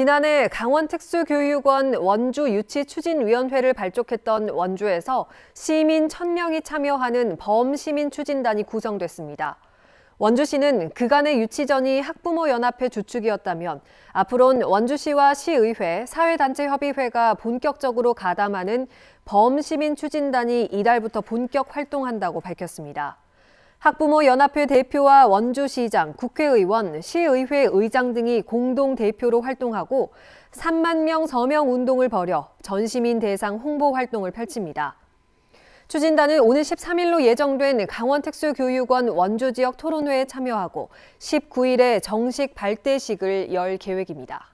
지난해 강원특수교육원 원주유치추진위원회를 발족했던 원주에서 시민 1000명이 참여하는 범시민추진단이 구성됐습니다. 원주시는 그간의 유치전이 학부모연합회 주축이었다면 앞으로는 원주시와 시의회, 사회단체협의회가 본격적으로 가담하는 범시민추진단이 이달부터 본격 활동한다고 밝혔습니다. 학부모 연합회 대표와 원주시장, 국회의원, 시의회 의장 등이 공동 대표로 활동하고 3만 명 서명 운동을 벌여 전시민 대상 홍보 활동을 펼칩니다. 추진단은 오늘 13일로 예정된 강원특수교육원 원주 지역 토론회에 참여하고 19일에 정식 발대식을 열 계획입니다.